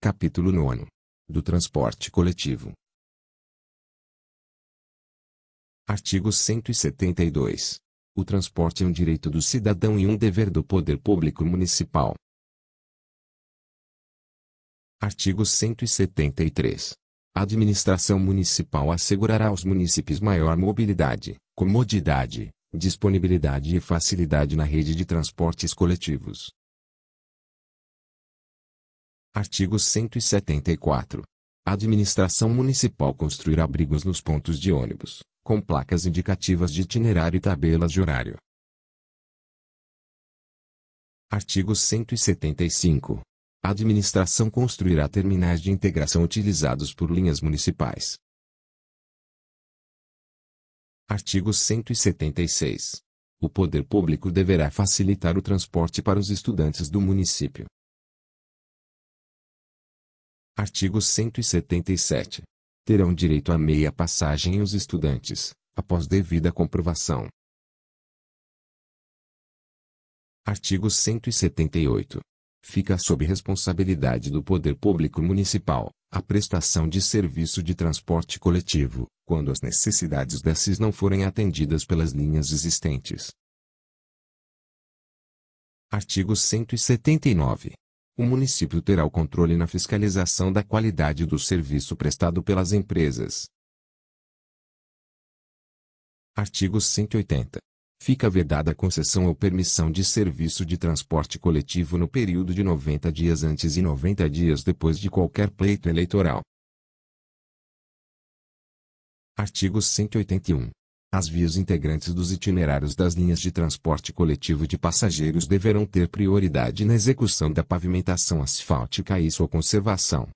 Capítulo 9. Do transporte coletivo. Artigo 172. O transporte é um direito do cidadão e um dever do poder público municipal. Artigo 173. A administração municipal assegurará aos municípios maior mobilidade, comodidade, disponibilidade e facilidade na rede de transportes coletivos Artigo 174. A administração municipal construirá abrigos nos pontos de ônibus, com placas indicativas de itinerário e tabelas de horário. Artigo 175. A administração construirá terminais de integração utilizados por linhas municipais. Artigo 176. O poder público deverá facilitar o transporte para os estudantes do município, Artigo 177. Terão direito a meia passagem os estudantes, após devida comprovação. Artigo 178. Fica sob responsabilidade do Poder Público Municipal a prestação de serviço de transporte coletivo, quando as necessidades desses não forem atendidas pelas linhas existentes. Artigo 179 o município terá o controle na fiscalização da qualidade do serviço prestado pelas empresas. Artigo 180. Fica vedada a concessão ou permissão de serviço de transporte coletivo no período de 90 dias antes e 90 dias depois de qualquer pleito eleitoral. Artigo 181. As vias integrantes dos itinerários das linhas de transporte coletivo de passageiros deverão ter prioridade na execução da pavimentação asfáltica e sua conservação.